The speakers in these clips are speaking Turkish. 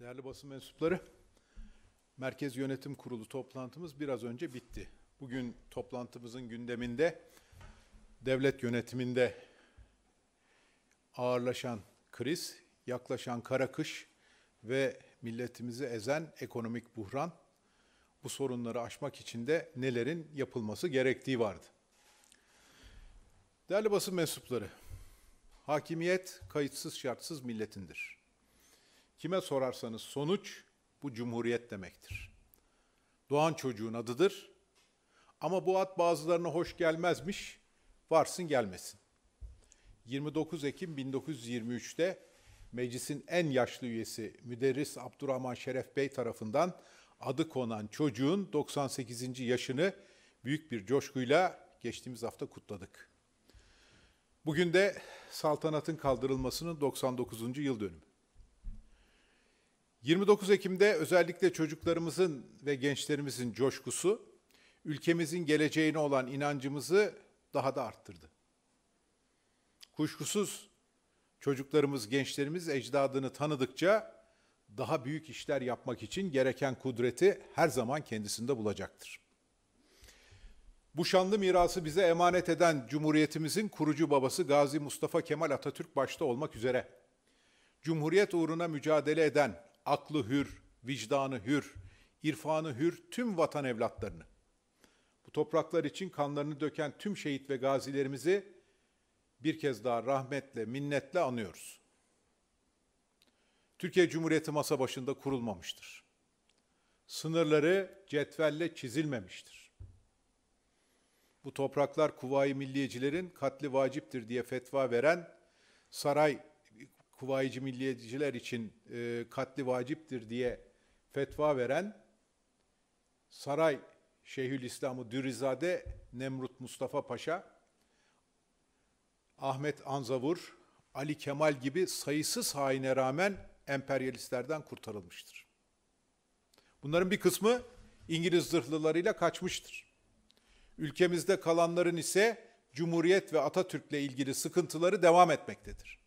Değerli basın mensupları, Merkez Yönetim Kurulu toplantımız biraz önce bitti. Bugün toplantımızın gündeminde devlet yönetiminde ağırlaşan kriz, yaklaşan kara kış ve milletimizi ezen ekonomik buhran, bu sorunları aşmak için de nelerin yapılması gerektiği vardı. Değerli basın mensupları, hakimiyet kayıtsız şartsız milletindir. Kime sorarsanız sonuç bu cumhuriyet demektir. Doğan çocuğun adıdır. Ama bu ad bazılarına hoş gelmezmiş. Varsın gelmesin. 29 Ekim 1923'te meclisin en yaşlı üyesi müderris Abdurrahman Şeref Bey tarafından adı konan çocuğun 98. yaşını büyük bir coşkuyla geçtiğimiz hafta kutladık. Bugün de saltanatın kaldırılmasının 99. yıl dönümü. 29 Ekim'de özellikle çocuklarımızın ve gençlerimizin coşkusu ülkemizin geleceğine olan inancımızı daha da arttırdı. Kuşkusuz çocuklarımız, gençlerimiz ecdadını tanıdıkça daha büyük işler yapmak için gereken kudreti her zaman kendisinde bulacaktır. Bu şanlı mirası bize emanet eden Cumhuriyetimizin kurucu babası Gazi Mustafa Kemal Atatürk başta olmak üzere Cumhuriyet uğruna mücadele eden aklı hür, vicdanı hür, irfanı hür tüm vatan evlatlarını, bu topraklar için kanlarını döken tüm şehit ve gazilerimizi bir kez daha rahmetle, minnetle anıyoruz. Türkiye Cumhuriyeti masa başında kurulmamıştır. Sınırları cetvelle çizilmemiştir. Bu topraklar kuvayi milliyecilerin katli vaciptir diye fetva veren saray Kuvayici Milliyetçiler için e, katli vaciptir diye fetva veren Saray Şeyhülislam'ı Dürizade Nemrut Mustafa Paşa, Ahmet Anzavur, Ali Kemal gibi sayısız haine rağmen emperyalistlerden kurtarılmıştır. Bunların bir kısmı İngiliz zırhlılarıyla kaçmıştır. Ülkemizde kalanların ise Cumhuriyet ve Atatürk'le ilgili sıkıntıları devam etmektedir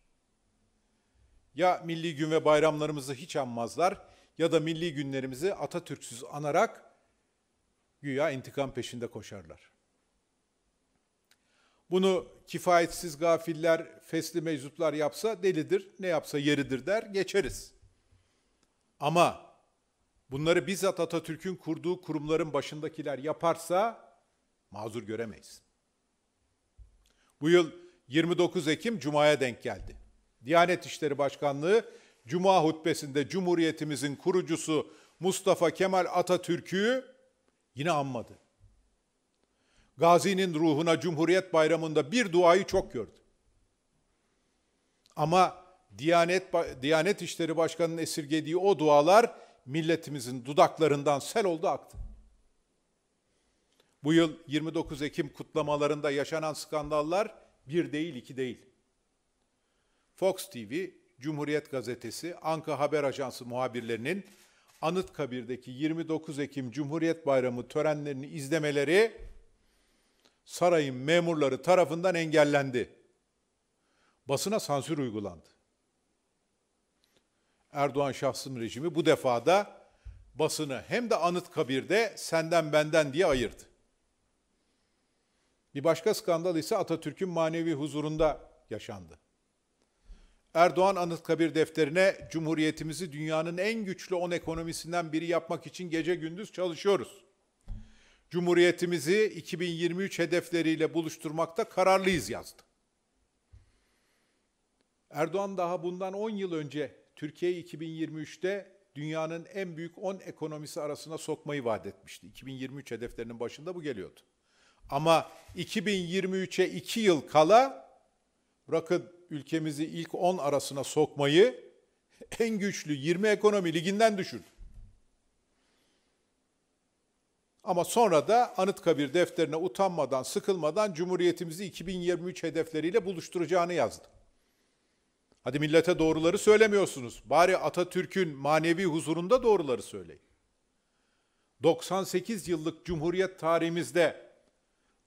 ya milli gün ve bayramlarımızı hiç anmazlar ya da milli günlerimizi Atatürk'süz anarak güya intikam peşinde koşarlar. Bunu kifayetsiz gafiller, fesli meczuplar yapsa delidir, ne yapsa yeridir der geçeriz. Ama bunları bizzat Atatürk'ün kurduğu kurumların başındakiler yaparsa mazur göremeyiz. Bu yıl 29 Ekim Cuma'ya denk geldi. Diyanet İşleri Başkanlığı Cuma hutbesinde Cumhuriyetimizin kurucusu Mustafa Kemal Atatürk'ü yine anmadı. Gazi'nin ruhuna Cumhuriyet Bayramı'nda bir duayı çok gördü. Ama Diyanet, Diyanet İşleri Başkanı'nın esirgediği o dualar milletimizin dudaklarından sel oldu aktı. Bu yıl 29 Ekim kutlamalarında yaşanan skandallar bir değil iki değil. Fox TV, Cumhuriyet Gazetesi, Anka Haber Ajansı muhabirlerinin Anıtkabir'deki 29 Ekim Cumhuriyet Bayramı törenlerini izlemeleri sarayın memurları tarafından engellendi. Basına sansür uygulandı. Erdoğan şahsım rejimi bu defa da basını hem de Anıtkabir'de senden benden diye ayırdı. Bir başka skandal ise Atatürk'ün manevi huzurunda yaşandı. Erdoğan Anıtkabir defterine Cumhuriyetimizi dünyanın en güçlü 10 ekonomisinden biri yapmak için gece gündüz çalışıyoruz. Cumhuriyetimizi 2023 hedefleriyle buluşturmakta kararlıyız yazdı. Erdoğan daha bundan 10 yıl önce Türkiye'yi 2023'te dünyanın en büyük 10 ekonomisi arasına sokmayı vaat etmişti. 2023 hedeflerinin başında bu geliyordu. Ama 2023'e 2 yıl kala bırakın ülkemizi ilk 10 arasına sokmayı en güçlü 20 ekonomi liginden düşür. Ama sonra da Anıtkabir defterine utanmadan, sıkılmadan Cumhuriyetimizi 2023 hedefleriyle buluşturacağını yazdı. Hadi millete doğruları söylemiyorsunuz. Bari Atatürk'ün manevi huzurunda doğruları söyleyin. 98 yıllık Cumhuriyet tarihimizde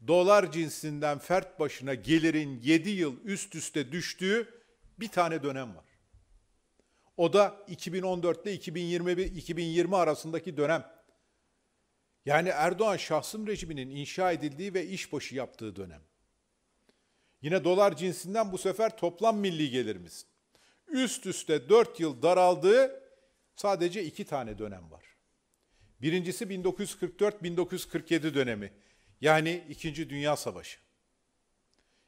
dolar cinsinden fert başına gelirin 7 yıl üst üste düştüğü bir tane dönem var. O da 2014 ile 2020, 2020 arasındaki dönem. Yani Erdoğan şahsım rejiminin inşa edildiği ve işbaşı yaptığı dönem. Yine dolar cinsinden bu sefer toplam milli gelirimiz. Üst üste 4 yıl daraldığı sadece 2 tane dönem var. Birincisi 1944-1947 dönemi. Yani 2. Dünya Savaşı.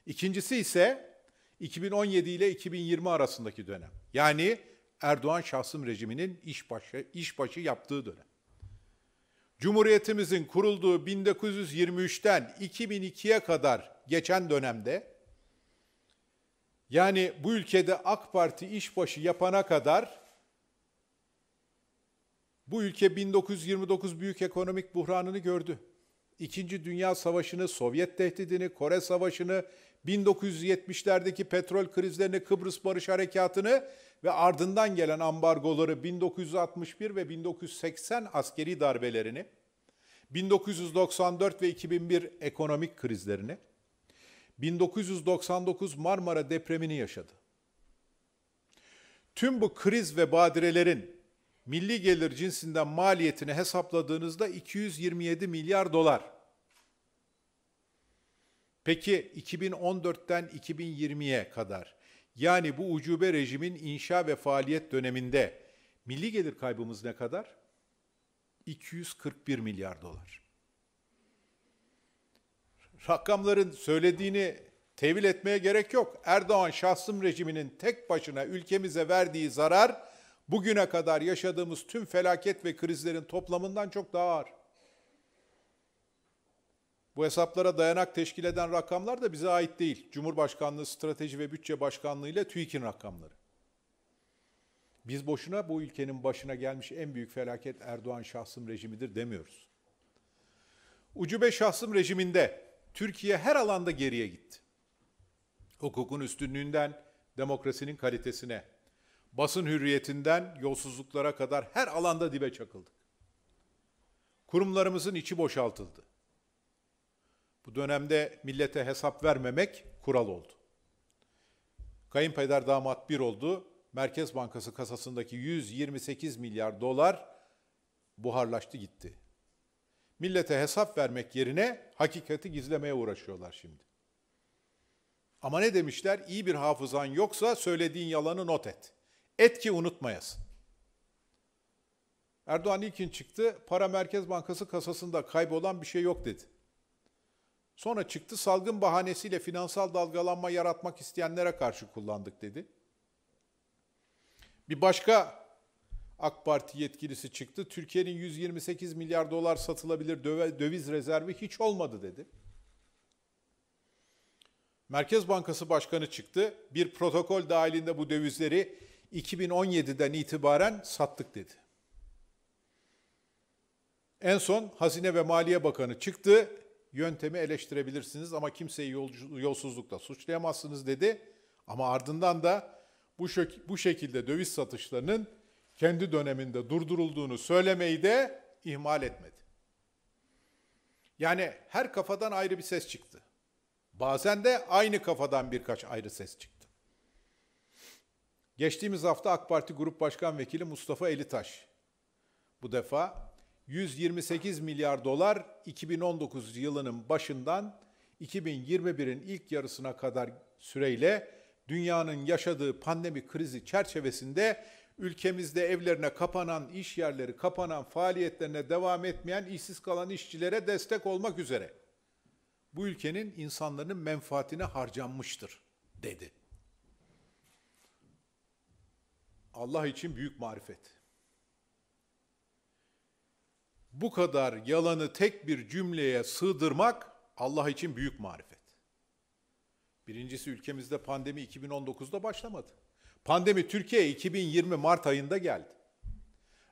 İkincisi ise 2017 ile 2020 arasındaki dönem. Yani Erdoğan şahsım rejiminin işbaşı, işbaşı yaptığı dönem. Cumhuriyetimizin kurulduğu 1923'ten 2002'ye kadar geçen dönemde yani bu ülkede AK Parti işbaşı yapana kadar bu ülke 1929 büyük ekonomik buhranını gördü. İkinci Dünya Savaşı'nı, Sovyet tehdidini, Kore Savaşı'nı, 1970'lerdeki petrol krizlerini, Kıbrıs Barış Harekatı'nı ve ardından gelen ambargoları 1961 ve 1980 askeri darbelerini, 1994 ve 2001 ekonomik krizlerini, 1999 Marmara depremini yaşadı. Tüm bu kriz ve badirelerin milli gelir cinsinden maliyetini hesapladığınızda 227 milyar dolar. Peki 2014'ten 2020'ye kadar yani bu ucube rejimin inşa ve faaliyet döneminde milli gelir kaybımız ne kadar? 241 milyar dolar. Rakamların söylediğini tevil etmeye gerek yok. Erdoğan şahsım rejiminin tek başına ülkemize verdiği zarar bugüne kadar yaşadığımız tüm felaket ve krizlerin toplamından çok daha ağır. Bu hesaplara dayanak teşkil eden rakamlar da bize ait değil. Cumhurbaşkanlığı Strateji ve Bütçe Başkanlığı ile TÜİK'in rakamları. Biz boşuna bu ülkenin başına gelmiş en büyük felaket Erdoğan şahsım rejimidir demiyoruz. Ucube şahsım rejiminde Türkiye her alanda geriye gitti. Hukukun üstünlüğünden demokrasinin kalitesine, Basın hürriyetinden yolsuzluklara kadar her alanda dibe çakıldık. Kurumlarımızın içi boşaltıldı. Bu dönemde millete hesap vermemek kural oldu. Kayınpeder damat bir oldu. Merkez Bankası kasasındaki 128 milyar dolar buharlaştı gitti. Millete hesap vermek yerine hakikati gizlemeye uğraşıyorlar şimdi. Ama ne demişler? İyi bir hafızan yoksa söylediğin yalanı not et. Et ki unutmayasın. Erdoğan ilkin çıktı, para Merkez Bankası kasasında kaybolan bir şey yok dedi. Sonra çıktı salgın bahanesiyle finansal dalgalanma yaratmak isteyenlere karşı kullandık dedi. Bir başka AK Parti yetkilisi çıktı. Türkiye'nin 128 milyar dolar satılabilir döviz rezervi hiç olmadı dedi. Merkez Bankası Başkanı çıktı. Bir protokol dahilinde bu dövizleri 2017'den itibaren sattık dedi. En son Hazine ve Maliye Bakanı çıktı. Yöntemi eleştirebilirsiniz ama kimseyi yolsuzlukla suçlayamazsınız dedi. Ama ardından da bu, bu şekilde döviz satışlarının kendi döneminde durdurulduğunu söylemeyi de ihmal etmedi. Yani her kafadan ayrı bir ses çıktı. Bazen de aynı kafadan birkaç ayrı ses çıktı. Geçtiğimiz hafta AK Parti Grup Başkan Vekili Mustafa Elitaş bu defa 128 milyar dolar 2019 yılının başından 2021'in ilk yarısına kadar süreyle dünyanın yaşadığı pandemi krizi çerçevesinde ülkemizde evlerine kapanan, iş yerleri kapanan, faaliyetlerine devam etmeyen, işsiz kalan işçilere destek olmak üzere bu ülkenin insanların menfaatine harcanmıştır dedi. Allah için büyük marifet. Bu kadar yalanı tek bir cümleye sığdırmak Allah için büyük marifet. Birincisi ülkemizde pandemi 2019'da başlamadı. Pandemi Türkiye 2020 Mart ayında geldi.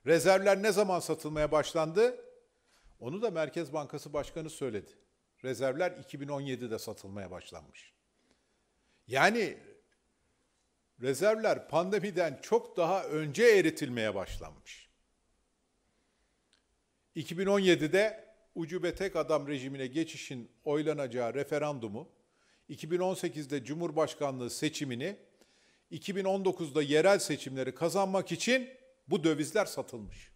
Rezervler ne zaman satılmaya başlandı? Onu da Merkez Bankası Başkanı söyledi. Rezervler 2017'de satılmaya başlanmış. Yani rezervler pandemiden çok daha önce eritilmeye başlanmış. 2017'de ucube tek adam rejimine geçişin oylanacağı referandumu, 2018'de Cumhurbaşkanlığı seçimini, 2019'da yerel seçimleri kazanmak için bu dövizler satılmış.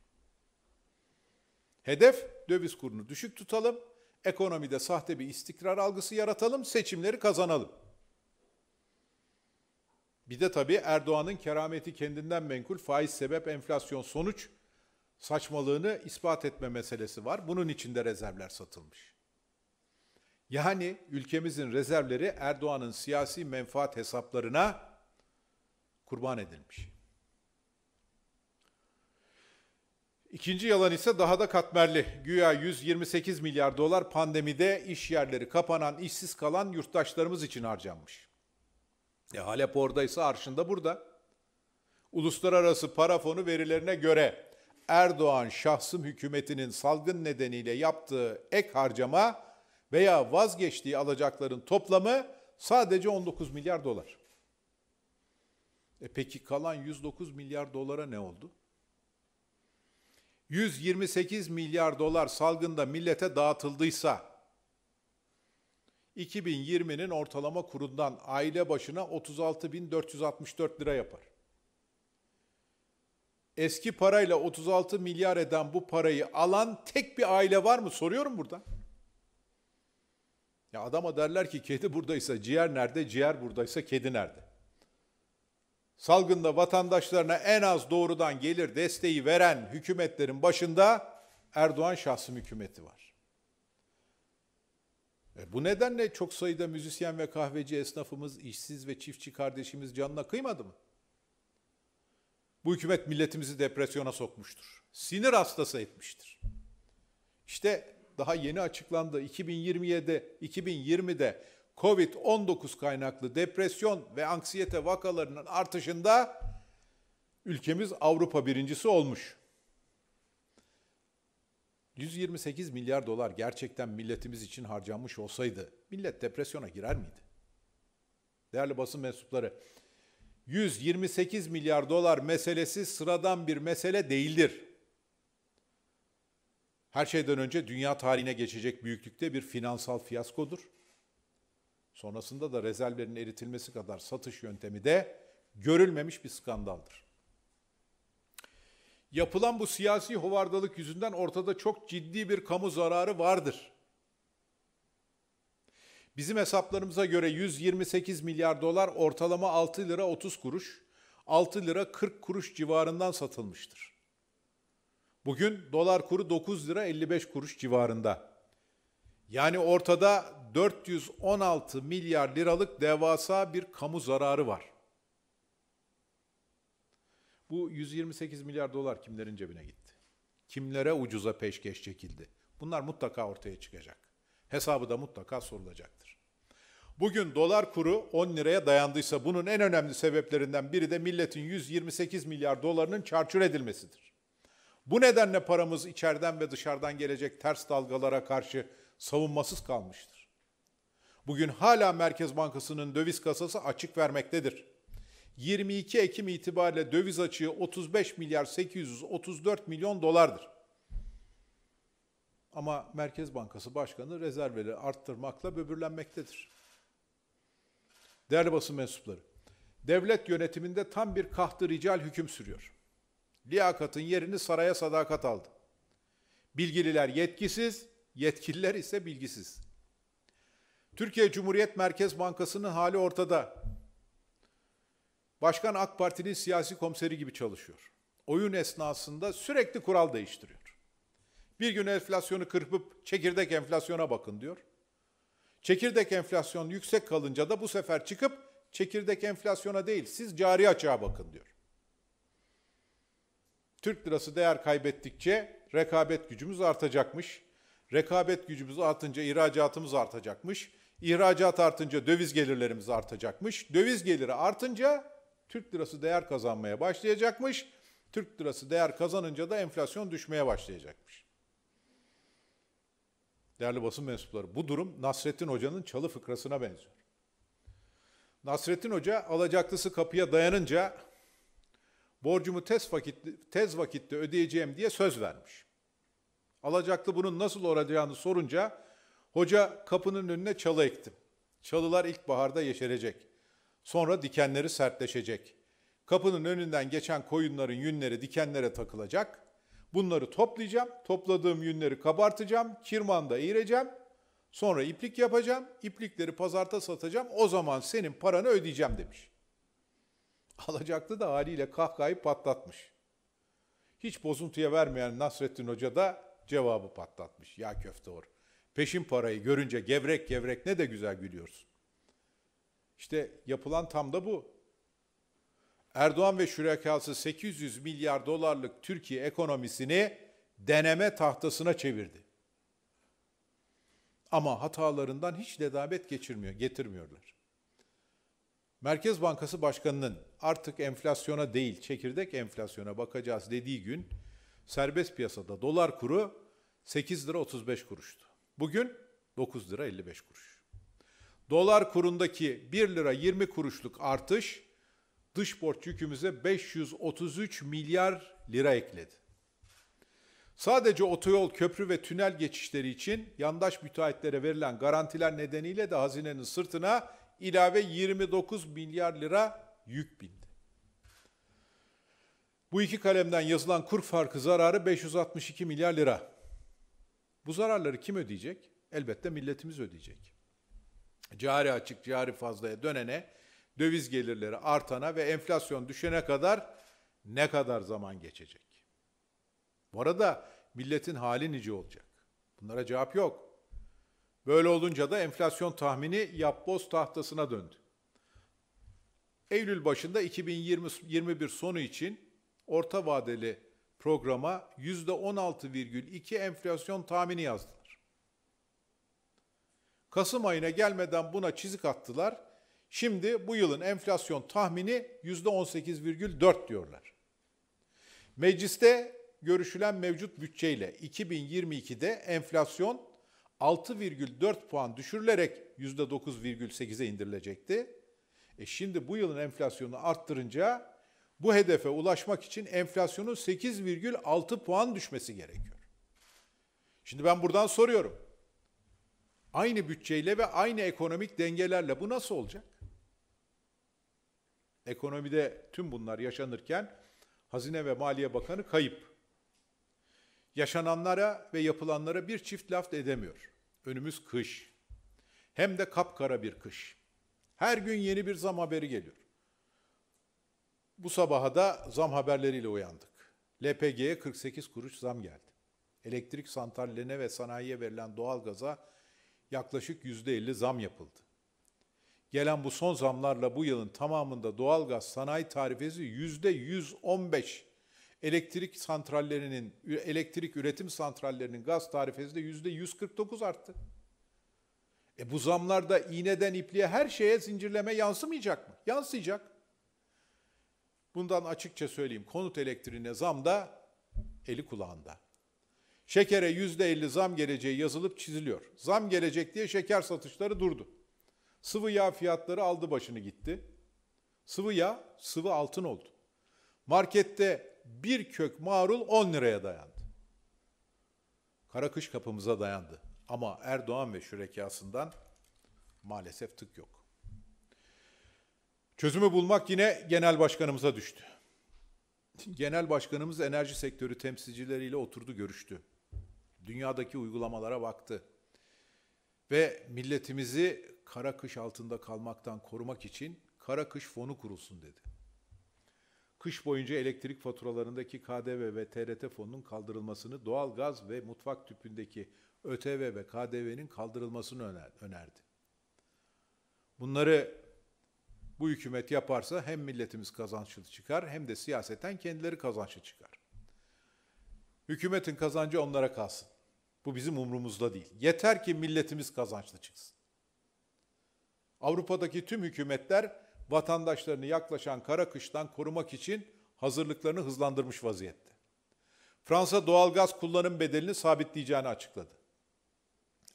Hedef döviz kurunu düşük tutalım, ekonomide sahte bir istikrar algısı yaratalım, seçimleri kazanalım. Bir de tabii Erdoğan'ın kerameti kendinden menkul faiz sebep enflasyon sonuç saçmalığını ispat etme meselesi var. Bunun için de rezervler satılmış. Yani ülkemizin rezervleri Erdoğan'ın siyasi menfaat hesaplarına kurban edilmiş. İkinci yalan ise daha da katmerli. Güya 128 milyar dolar pandemide iş yerleri kapanan, işsiz kalan yurttaşlarımız için harcanmış. E Halep oradaysa arşın burada. Uluslararası para fonu verilerine göre Erdoğan şahsım hükümetinin salgın nedeniyle yaptığı ek harcama veya vazgeçtiği alacakların toplamı sadece 19 milyar dolar. E peki kalan 109 milyar dolara ne oldu? 128 milyar dolar salgında millete dağıtıldıysa 2020'nin ortalama kurundan aile başına 36.464 lira yapar. Eski parayla 36 milyar eden bu parayı alan tek bir aile var mı? Soruyorum burada. Ya adama derler ki kedi buradaysa ciğer nerede, ciğer buradaysa kedi nerede? Salgında vatandaşlarına en az doğrudan gelir desteği veren hükümetlerin başında Erdoğan şahsım hükümeti var. E, bu nedenle çok sayıda müzisyen ve kahveci esnafımız, işsiz ve çiftçi kardeşimiz canına kıymadı mı? Bu hükümet milletimizi depresyona sokmuştur. Sinir hastası etmiştir. İşte daha yeni açıklandı 2027'de, 2020'de Covid-19 kaynaklı depresyon ve anksiyete vakalarının artışında ülkemiz Avrupa birincisi olmuş. 128 milyar dolar gerçekten milletimiz için harcanmış olsaydı millet depresyona girer miydi? Değerli basın mensupları, 128 milyar dolar meselesi sıradan bir mesele değildir. Her şeyden önce dünya tarihine geçecek büyüklükte bir finansal fiyaskodur. Sonrasında da rezervlerin eritilmesi kadar satış yöntemi de görülmemiş bir skandaldır yapılan bu siyasi hovardalık yüzünden ortada çok ciddi bir kamu zararı vardır. Bizim hesaplarımıza göre 128 milyar dolar ortalama 6 lira 30 kuruş, 6 lira 40 kuruş civarından satılmıştır. Bugün dolar kuru 9 lira 55 kuruş civarında. Yani ortada 416 milyar liralık devasa bir kamu zararı var. Bu 128 milyar dolar kimlerin cebine gitti? Kimlere ucuza peşkeş çekildi? Bunlar mutlaka ortaya çıkacak. Hesabı da mutlaka sorulacaktır. Bugün dolar kuru 10 liraya dayandıysa bunun en önemli sebeplerinden biri de milletin 128 milyar dolarının çarçur edilmesidir. Bu nedenle paramız içeriden ve dışarıdan gelecek ters dalgalara karşı savunmasız kalmıştır. Bugün hala Merkez Bankası'nın döviz kasası açık vermektedir. 22 Ekim itibariyle döviz açığı 35 milyar 834 milyon dolardır. Ama Merkez Bankası Başkanı rezervleri arttırmakla böbürlenmektedir. Değerli basın mensupları, devlet yönetiminde tam bir kahtı rical hüküm sürüyor. Liyakatın yerini saraya sadakat aldı. Bilgililer yetkisiz, yetkililer ise bilgisiz. Türkiye Cumhuriyet Merkez Bankası'nın hali ortada. Başkan AK Parti'nin siyasi komiseri gibi çalışıyor. Oyun esnasında sürekli kural değiştiriyor. Bir gün enflasyonu kırpıp çekirdek enflasyona bakın diyor. Çekirdek enflasyon yüksek kalınca da bu sefer çıkıp çekirdek enflasyona değil siz cari açığa bakın diyor. Türk lirası değer kaybettikçe rekabet gücümüz artacakmış. Rekabet gücümüz artınca ihracatımız artacakmış. İhracat artınca döviz gelirlerimiz artacakmış. Döviz geliri artınca Türk lirası değer kazanmaya başlayacakmış. Türk lirası değer kazanınca da enflasyon düşmeye başlayacakmış. Değerli basın mensupları bu durum Nasrettin Hoca'nın çalı fıkrasına benziyor. Nasrettin Hoca alacaklısı kapıya dayanınca borcumu tez, vakit, tez vakitte ödeyeceğim diye söz vermiş. Alacaklı bunun nasıl olacağını sorunca hoca kapının önüne çalı ektim. Çalılar ilkbaharda yeşerecek. Sonra dikenleri sertleşecek. Kapının önünden geçen koyunların yünleri dikenlere takılacak. Bunları toplayacağım. Topladığım yünleri kabartacağım. Kirmanda eğireceğim. Sonra iplik yapacağım. İplikleri pazarta satacağım. O zaman senin paranı ödeyeceğim demiş. Alacaklı da haliyle kahkahayı patlatmış. Hiç bozuntuya vermeyen Nasrettin Hoca da cevabı patlatmış. Ya köfte or. Peşin parayı görünce gevrek gevrek ne de güzel gülüyorsun. İşte yapılan tam da bu. Erdoğan ve şürekası 800 milyar dolarlık Türkiye ekonomisini deneme tahtasına çevirdi. Ama hatalarından hiç ledabet geçirmiyor, getirmiyorlar. Merkez Bankası Başkanı'nın artık enflasyona değil, çekirdek enflasyona bakacağız dediği gün serbest piyasada dolar kuru 8 lira 35 kuruştu. Bugün 9 lira 55 kuruş. Dolar kurundaki 1 lira 20 kuruşluk artış dış borç yükümüze 533 milyar lira ekledi. Sadece otoyol, köprü ve tünel geçişleri için yandaş müteahhitlere verilen garantiler nedeniyle de hazinenin sırtına ilave 29 milyar lira yük bindi. Bu iki kalemden yazılan kur farkı zararı 562 milyar lira. Bu zararları kim ödeyecek? Elbette milletimiz ödeyecek cari açık, cari fazlaya dönene, döviz gelirleri artana ve enflasyon düşene kadar ne kadar zaman geçecek? Bu arada milletin hali nice olacak? Bunlara cevap yok. Böyle olunca da enflasyon tahmini yapboz tahtasına döndü. Eylül başında 2021 sonu için orta vadeli programa %16,2 enflasyon tahmini yazdılar. Kasım ayına gelmeden buna çizik attılar. Şimdi bu yılın enflasyon tahmini %18,4 diyorlar. Mecliste görüşülen mevcut bütçeyle 2022'de enflasyon 6,4 puan düşürülerek %9,8'e indirilecekti. E şimdi bu yılın enflasyonu arttırınca bu hedefe ulaşmak için enflasyonun 8,6 puan düşmesi gerekiyor. Şimdi ben buradan soruyorum. Aynı bütçeyle ve aynı ekonomik dengelerle bu nasıl olacak? Ekonomide tüm bunlar yaşanırken Hazine ve Maliye Bakanı kayıp. Yaşananlara ve yapılanlara bir çift laf edemiyor. Önümüz kış. Hem de kapkara bir kış. Her gün yeni bir zam haberi geliyor. Bu sabaha da zam haberleriyle uyandık. LPG'ye 48 kuruş zam geldi. Elektrik santrallerine ve sanayiye verilen doğalgaza yaklaşık %50 zam yapıldı. Gelen bu son zamlarla bu yılın tamamında doğalgaz sanayi tarifesi yüzde %115, elektrik santrallerinin, elektrik üretim santrallerinin gaz tarifesi de yüzde %149 arttı. E bu da iğneden ipliğe her şeye zincirleme yansımayacak mı? Yansıyacak. Bundan açıkça söyleyeyim konut elektriğine zam da eli kulağında. Şekere yüzde elli zam geleceği yazılıp çiziliyor. Zam gelecek diye şeker satışları durdu. Sıvı yağ fiyatları aldı başını gitti. Sıvı yağ sıvı altın oldu. Markette bir kök marul 10 liraya dayandı. Karakış kapımıza dayandı. Ama Erdoğan ve şürekasından maalesef tık yok. Çözümü bulmak yine genel başkanımıza düştü. Genel başkanımız enerji sektörü temsilcileriyle oturdu görüştü dünyadaki uygulamalara baktı ve milletimizi kara kış altında kalmaktan korumak için kara kış fonu kurulsun dedi. Kış boyunca elektrik faturalarındaki KDV ve TRT fonunun kaldırılmasını, doğal gaz ve mutfak tüpündeki ÖTV ve KDV'nin kaldırılmasını öner önerdi. Bunları bu hükümet yaparsa hem milletimiz kazançlı çıkar hem de siyaseten kendileri kazançlı çıkar. Hükümetin kazancı onlara kalsın. Bu bizim umrumuzda değil. Yeter ki milletimiz kazançlı çıksın. Avrupa'daki tüm hükümetler vatandaşlarını yaklaşan kara kıştan korumak için hazırlıklarını hızlandırmış vaziyette. Fransa doğalgaz kullanım bedelini sabitleyeceğini açıkladı.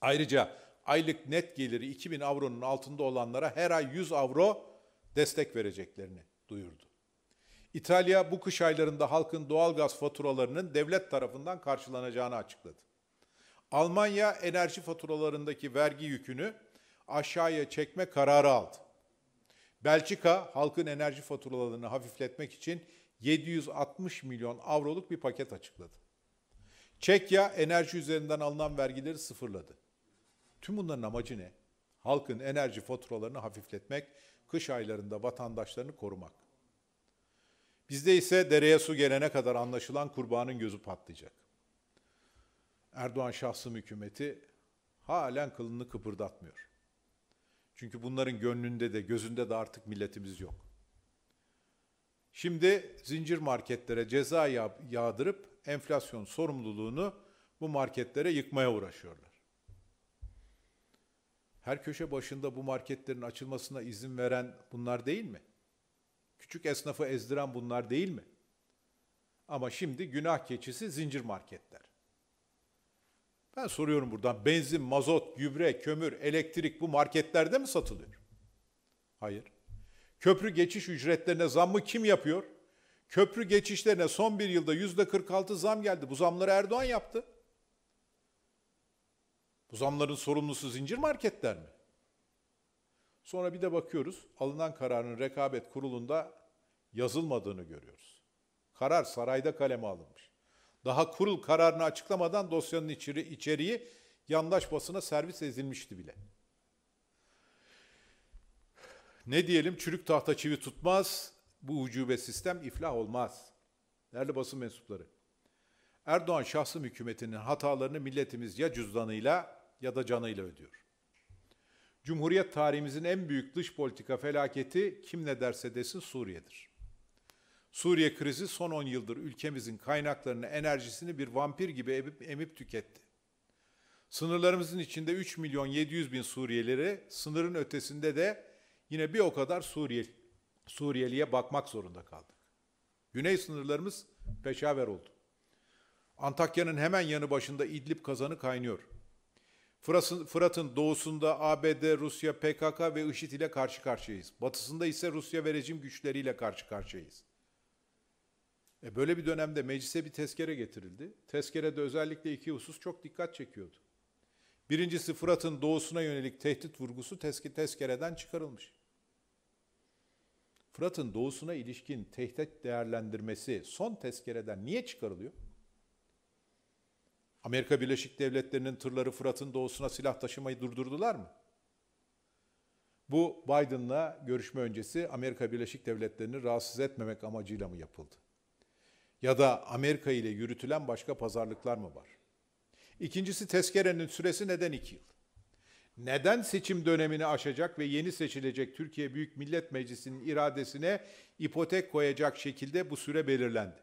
Ayrıca aylık net geliri 2000 avronun altında olanlara her ay 100 avro destek vereceklerini duyurdu. İtalya bu kış aylarında halkın doğalgaz faturalarının devlet tarafından karşılanacağını açıkladı. Almanya enerji faturalarındaki vergi yükünü aşağıya çekme kararı aldı. Belçika halkın enerji faturalarını hafifletmek için 760 milyon avroluk bir paket açıkladı. Çekya enerji üzerinden alınan vergileri sıfırladı. Tüm bunların amacı ne? Halkın enerji faturalarını hafifletmek, kış aylarında vatandaşlarını korumak. Bizde ise dereye su gelene kadar anlaşılan kurbanın gözü patlayacak. Erdoğan şahsım hükümeti halen kılını kıpırdatmıyor. Çünkü bunların gönlünde de gözünde de artık milletimiz yok. Şimdi zincir marketlere ceza yağdırıp enflasyon sorumluluğunu bu marketlere yıkmaya uğraşıyorlar. Her köşe başında bu marketlerin açılmasına izin veren bunlar değil mi? Küçük esnafı ezdiren bunlar değil mi? Ama şimdi günah keçisi zincir marketler. Ben soruyorum buradan benzin, mazot, gübre, kömür, elektrik bu marketlerde mi satılıyor? Hayır. Köprü geçiş ücretlerine zammı kim yapıyor? Köprü geçişlerine son bir yılda yüzde 46 zam geldi. Bu zamları Erdoğan yaptı. Bu zamların sorumlusu zincir marketler mi? Sonra bir de bakıyoruz alınan kararın rekabet kurulunda yazılmadığını görüyoruz. Karar sarayda kaleme alınmış. Daha kurul kararını açıklamadan dosyanın içeri, içeriği yandaş basına servis edilmişti bile. Ne diyelim çürük tahta çivi tutmaz, bu ucube sistem iflah olmaz. Değerli basın mensupları, Erdoğan şahsım hükümetinin hatalarını milletimiz ya cüzdanıyla ya da canıyla ödüyor. Cumhuriyet tarihimizin en büyük dış politika felaketi kim ne derse desin Suriye'dir. Suriye krizi son 10 yıldır ülkemizin kaynaklarını, enerjisini bir vampir gibi emip, emip tüketti. Sınırlarımızın içinde 3 milyon 700 bin Suriyelileri, sınırın ötesinde de yine bir o kadar Suriyeli, Suriyeli'ye bakmak zorunda kaldık. Güney sınırlarımız peşaver oldu. Antakya'nın hemen yanı başında İdlib kazanı kaynıyor. Fırat'ın doğusunda ABD, Rusya, PKK ve IŞİD ile karşı karşıyayız. Batısında ise Rusya ve rejim güçleriyle karşı karşıyayız. E böyle bir dönemde meclise bir tezkere getirildi. Tezkerede özellikle iki husus çok dikkat çekiyordu. Birincisi Fırat'ın doğusuna yönelik tehdit vurgusu teski tezkereden çıkarılmış. Fırat'ın doğusuna ilişkin tehdit değerlendirmesi son tezkereden niye çıkarılıyor? Amerika Birleşik Devletleri'nin tırları Fırat'ın doğusuna silah taşımayı durdurdular mı? Bu Biden'la görüşme öncesi Amerika Birleşik Devletleri'ni rahatsız etmemek amacıyla mı yapıldı? ya da Amerika ile yürütülen başka pazarlıklar mı var? İkincisi tezkerenin süresi neden iki yıl? Neden seçim dönemini aşacak ve yeni seçilecek Türkiye Büyük Millet Meclisi'nin iradesine ipotek koyacak şekilde bu süre belirlendi?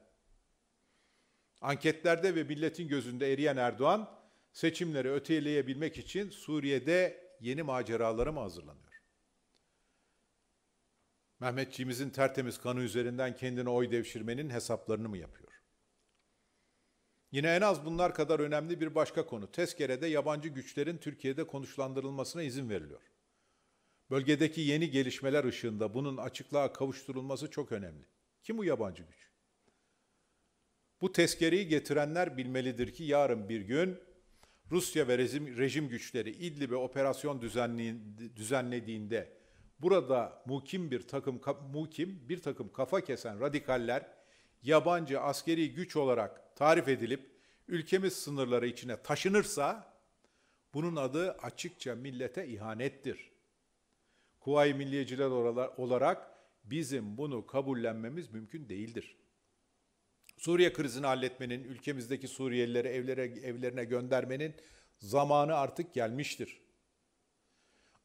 Anketlerde ve milletin gözünde eriyen Erdoğan, seçimleri öteleyebilmek için Suriye'de yeni maceralara mı hazırlanıyor? Mehmetçiğimizin tertemiz kanı üzerinden kendine oy devşirmenin hesaplarını mı yapıyor? Yine en az bunlar kadar önemli bir başka konu. Tezkere'de yabancı güçlerin Türkiye'de konuşlandırılmasına izin veriliyor. Bölgedeki yeni gelişmeler ışığında bunun açıklığa kavuşturulması çok önemli. Kim bu yabancı güç? Bu tezkereyi getirenler bilmelidir ki yarın bir gün Rusya ve rejim, rejim güçleri İdlib'e operasyon düzenlediğinde Burada mukim bir takım mukim bir takım kafa kesen radikaller yabancı askeri güç olarak tarif edilip ülkemiz sınırları içine taşınırsa bunun adı açıkça millete ihanettir. Kuvayi milliyeciler olarak bizim bunu kabullenmemiz mümkün değildir. Suriye krizini halletmenin, ülkemizdeki Suriyelileri evlere, evlerine göndermenin zamanı artık gelmiştir.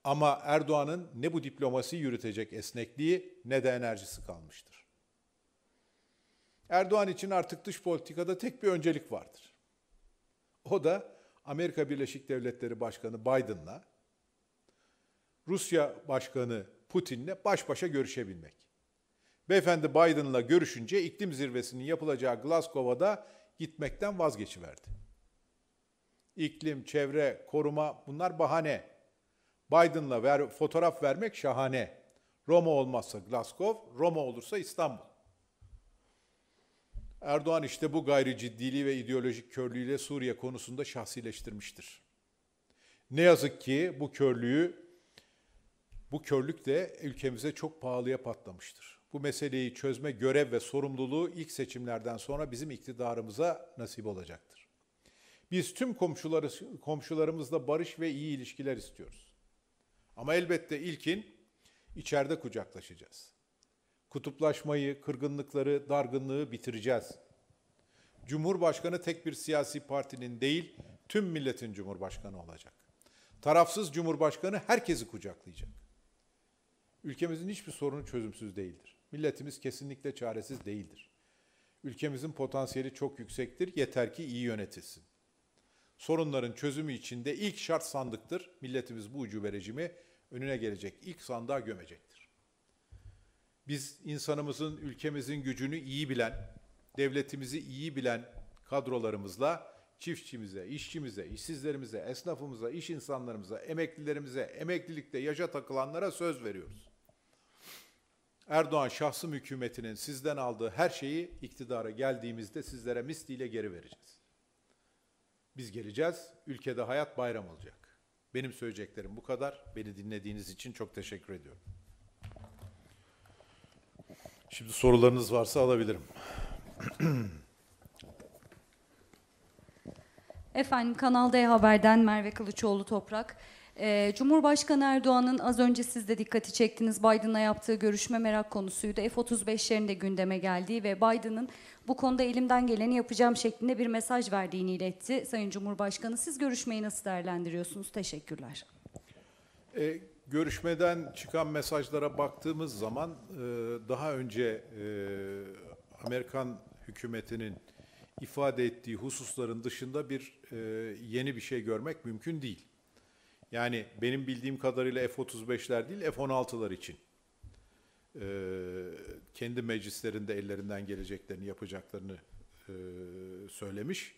Ama Erdoğan'ın ne bu diplomasi yürütecek esnekliği ne de enerjisi kalmıştır. Erdoğan için artık dış politikada tek bir öncelik vardır. O da Amerika Birleşik Devletleri Başkanı Biden'la Rusya Başkanı Putin'le baş başa görüşebilmek. Beyefendi Biden'la görüşünce iklim zirvesinin yapılacağı Glasgow'da gitmekten vazgeçiverdi. İklim, çevre, koruma bunlar bahane. Biden'la ver, fotoğraf vermek şahane. Roma olmazsa Glasgow, Roma olursa İstanbul. Erdoğan işte bu gayri ciddiliği ve ideolojik körlüğüyle Suriye konusunda şahsileştirmiştir. Ne yazık ki bu körlüğü bu körlük de ülkemize çok pahalıya patlamıştır. Bu meseleyi çözme görev ve sorumluluğu ilk seçimlerden sonra bizim iktidarımıza nasip olacaktır. Biz tüm komşuları, komşularımızla barış ve iyi ilişkiler istiyoruz. Ama elbette ilkin içeride kucaklaşacağız. Kutuplaşmayı, kırgınlıkları, dargınlığı bitireceğiz. Cumhurbaşkanı tek bir siyasi partinin değil, tüm milletin cumhurbaşkanı olacak. Tarafsız cumhurbaşkanı herkesi kucaklayacak. Ülkemizin hiçbir sorunu çözümsüz değildir. Milletimiz kesinlikle çaresiz değildir. Ülkemizin potansiyeli çok yüksektir. Yeter ki iyi yönetilsin sorunların çözümü içinde ilk şart sandıktır. Milletimiz bu ucube rejimi önüne gelecek. ilk sandığa gömecektir. Biz insanımızın, ülkemizin gücünü iyi bilen, devletimizi iyi bilen kadrolarımızla çiftçimize, işçimize, işsizlerimize, esnafımıza, iş insanlarımıza, emeklilerimize, emeklilikte yaşa takılanlara söz veriyoruz. Erdoğan şahsım hükümetinin sizden aldığı her şeyi iktidara geldiğimizde sizlere misliyle geri vereceğiz. Biz geleceğiz, ülkede hayat bayram olacak. Benim söyleyeceklerim bu kadar. Beni dinlediğiniz için çok teşekkür ediyorum. Şimdi sorularınız varsa alabilirim. Efendim Kanal D Haber'den Merve Kılıçoğlu Toprak. Ee, Cumhurbaşkanı Erdoğan'ın az önce siz de dikkati çektiniz Biden'la yaptığı görüşme merak konusuydu. F-35'lerin de gündeme geldiği ve Biden'ın bu konuda elimden geleni yapacağım şeklinde bir mesaj verdiğini iletti. Sayın Cumhurbaşkanı siz görüşmeyi nasıl değerlendiriyorsunuz? Teşekkürler. E, görüşmeden çıkan mesajlara baktığımız zaman e, daha önce e, Amerikan hükümetinin ifade ettiği hususların dışında bir e, yeni bir şey görmek mümkün değil. Yani benim bildiğim kadarıyla F-35'ler değil F-16'lar için ee, kendi meclislerinde ellerinden geleceklerini yapacaklarını e, söylemiş.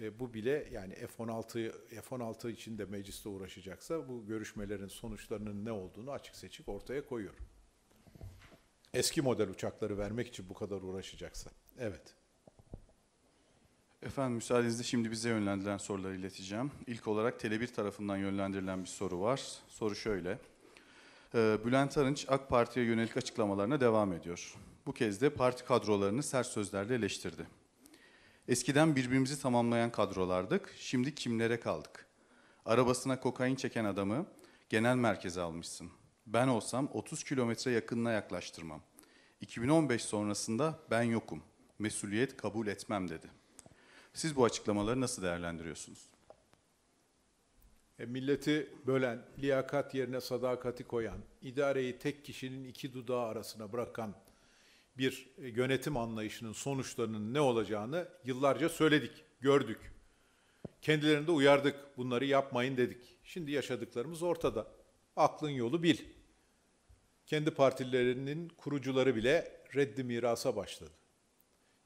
E, bu bile yani F-16 F-16 için de mecliste uğraşacaksa bu görüşmelerin sonuçlarının ne olduğunu açık seçik ortaya koyuyor. Eski model uçakları vermek için bu kadar uğraşacaksa. Evet. Efendim müsaadenizle şimdi bize yönlendirilen soruları ileteceğim. İlk olarak Tele1 tarafından yönlendirilen bir soru var. Soru şöyle. Ee, Bülent Arınç AK Parti'ye yönelik açıklamalarına devam ediyor. Bu kez de parti kadrolarını sert sözlerle eleştirdi. Eskiden birbirimizi tamamlayan kadrolardık, şimdi kimlere kaldık? Arabasına kokain çeken adamı genel merkeze almışsın. Ben olsam 30 kilometre yakınına yaklaştırmam. 2015 sonrasında ben yokum. Mesuliyet kabul etmem dedi. Siz bu açıklamaları nasıl değerlendiriyorsunuz? E, milleti bölen, liyakat yerine sadakati koyan, idareyi tek kişinin iki dudağı arasına bırakan bir e, yönetim anlayışının sonuçlarının ne olacağını yıllarca söyledik, gördük. Kendilerini de uyardık, bunları yapmayın dedik. Şimdi yaşadıklarımız ortada. Aklın yolu bil. Kendi partilerinin kurucuları bile reddi mirasa başladı.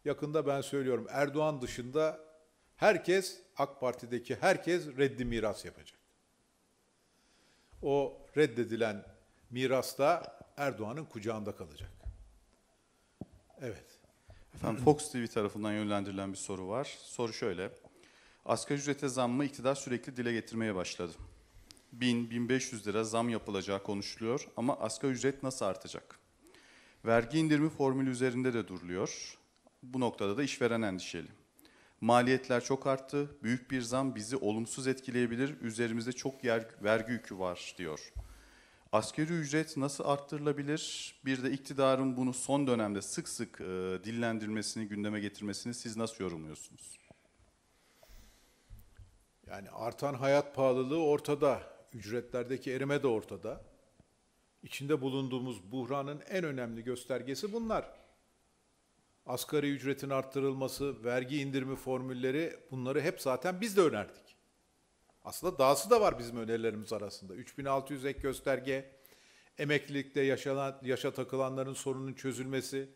Yakında ben söylüyorum Erdoğan dışında herkes AK Parti'deki herkes reddi miras yapacak o reddedilen miras da Erdoğan'ın kucağında kalacak. Evet. Efendim Fox TV tarafından yönlendirilen bir soru var. Soru şöyle. Asgari ücrete zammı iktidar sürekli dile getirmeye başladı. 1000-1500 lira zam yapılacağı konuşuluyor ama asgari ücret nasıl artacak? Vergi indirimi formülü üzerinde de duruluyor. Bu noktada da işveren endişeli. Maliyetler çok arttı. Büyük bir zam bizi olumsuz etkileyebilir. Üzerimizde çok yer, vergi yükü var diyor. Askeri ücret nasıl arttırılabilir? Bir de iktidarın bunu son dönemde sık sık e, dillendirmesini, gündeme getirmesini siz nasıl yorumluyorsunuz? Yani artan hayat pahalılığı ortada. Ücretlerdeki erime de ortada. İçinde bulunduğumuz buhranın en önemli göstergesi bunlar asgari ücretin arttırılması, vergi indirimi formülleri bunları hep zaten biz de önerdik. Aslında dahası da var bizim önerilerimiz arasında. 3600 ek gösterge, emeklilikte yaşanan, yaşa takılanların sorunun çözülmesi,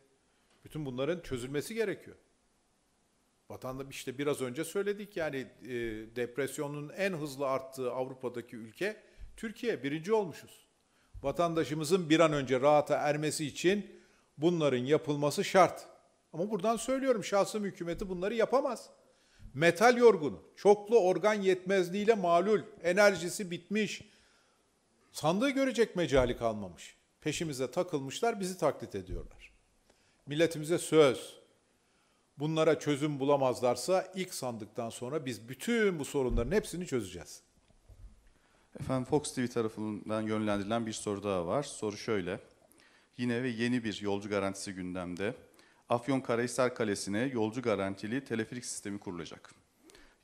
bütün bunların çözülmesi gerekiyor. Vatanda işte biraz önce söyledik yani e, depresyonun en hızlı arttığı Avrupa'daki ülke Türkiye birinci olmuşuz. Vatandaşımızın bir an önce rahata ermesi için bunların yapılması şart. Ama buradan söylüyorum şahsım hükümeti bunları yapamaz. Metal yorgunu, çoklu organ yetmezliğiyle malul, enerjisi bitmiş. Sandığı görecek mecali kalmamış. Peşimize takılmışlar, bizi taklit ediyorlar. Milletimize söz. Bunlara çözüm bulamazlarsa ilk sandıktan sonra biz bütün bu sorunların hepsini çözeceğiz. Efendim Fox TV tarafından yönlendirilen bir soru daha var. Soru şöyle. Yine ve yeni bir yolcu garantisi gündemde. Afyon Afyonkarahisar Kalesi'ne yolcu garantili teleferik sistemi kurulacak.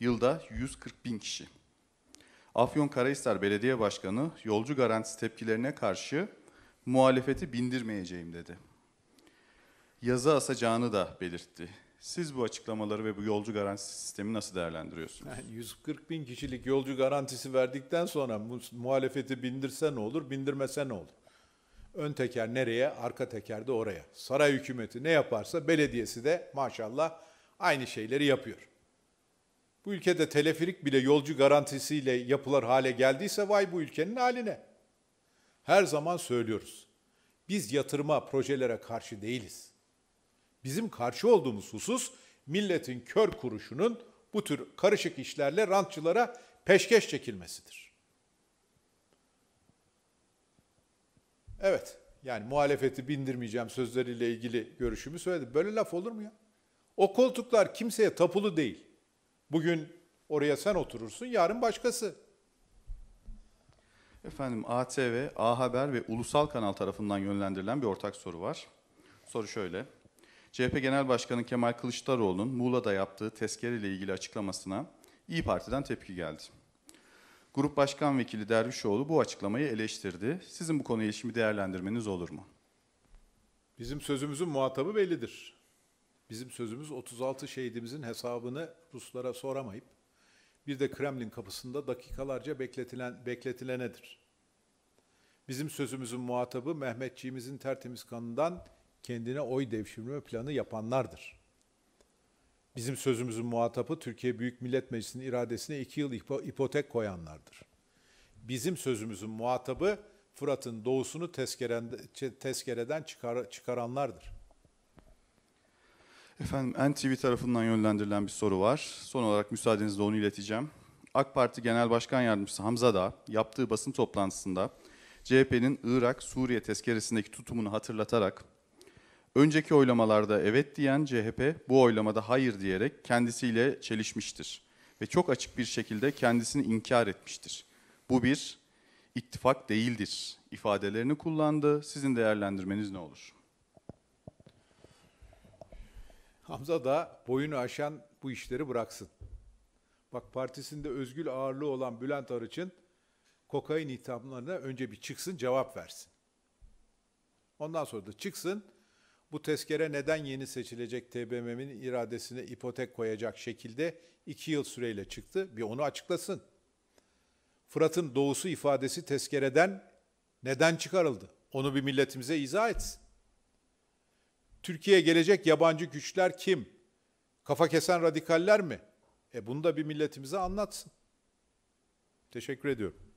Yılda 140 bin kişi. Afyon Afyonkarahisar Belediye Başkanı yolcu garantisi tepkilerine karşı muhalefeti bindirmeyeceğim dedi. Yazı asacağını da belirtti. Siz bu açıklamaları ve bu yolcu garantisi sistemi nasıl değerlendiriyorsunuz? Yani 140 bin kişilik yolcu garantisi verdikten sonra muhalefeti bindirse ne olur, bindirmese ne olur? Ön teker nereye, arka teker de oraya. Saray hükümeti ne yaparsa belediyesi de maşallah aynı şeyleri yapıyor. Bu ülkede teleferik bile yolcu garantisiyle yapılır hale geldiyse vay bu ülkenin haline. Her zaman söylüyoruz. Biz yatırıma, projelere karşı değiliz. Bizim karşı olduğumuz husus milletin kör kuruşunun bu tür karışık işlerle rantçılara peşkeş çekilmesidir. Evet. Yani muhalefeti bindirmeyeceğim sözleriyle ilgili görüşümü söyledi. Böyle laf olur mu ya? O koltuklar kimseye tapulu değil. Bugün oraya sen oturursun, yarın başkası. Efendim ATV, A Haber ve Ulusal Kanal tarafından yönlendirilen bir ortak soru var. Soru şöyle. CHP Genel Başkanı Kemal Kılıçdaroğlu'nun Muğla'da yaptığı tezkere ile ilgili açıklamasına İyi Parti'den tepki geldi. Grup Başkan Vekili Dervişoğlu bu açıklamayı eleştirdi. Sizin bu konuya ilişkin bir değerlendirmeniz olur mu? Bizim sözümüzün muhatabı bellidir. Bizim sözümüz 36 şehidimizin hesabını Ruslara soramayıp bir de Kremlin kapısında dakikalarca bekletilen bekletilenedir. Bizim sözümüzün muhatabı Mehmetçiğimizin tertemiz kanından kendine oy devşirme planı yapanlardır. Bizim sözümüzün muhatabı Türkiye Büyük Millet Meclisi'nin iradesine iki yıl ipotek koyanlardır. Bizim sözümüzün muhatabı Fırat'ın doğusunu tezkeren, tezkereden çıkar, çıkaranlardır. Efendim NTV tarafından yönlendirilen bir soru var. Son olarak müsaadenizle onu ileteceğim. AK Parti Genel Başkan Yardımcısı Hamza da yaptığı basın toplantısında CHP'nin Irak-Suriye tezkeresindeki tutumunu hatırlatarak Önceki oylamalarda evet diyen CHP bu oylamada hayır diyerek kendisiyle çelişmiştir ve çok açık bir şekilde kendisini inkar etmiştir. Bu bir ittifak değildir ifadelerini kullandı. Sizin değerlendirmeniz ne olur? Hamza da boyunu aşan bu işleri bıraksın. Bak partisinde özgül ağırlığı olan Bülent Arıç'ın kokain ithamlarına önce bir çıksın cevap versin. Ondan sonra da çıksın bu tezkere neden yeni seçilecek TBMM'in iradesine ipotek koyacak şekilde iki yıl süreyle çıktı. Bir onu açıklasın. Fırat'ın doğusu ifadesi tezkereden neden çıkarıldı? Onu bir milletimize izah etsin. Türkiye'ye gelecek yabancı güçler kim? Kafa kesen radikaller mi? E bunu da bir milletimize anlatsın. Teşekkür ediyorum.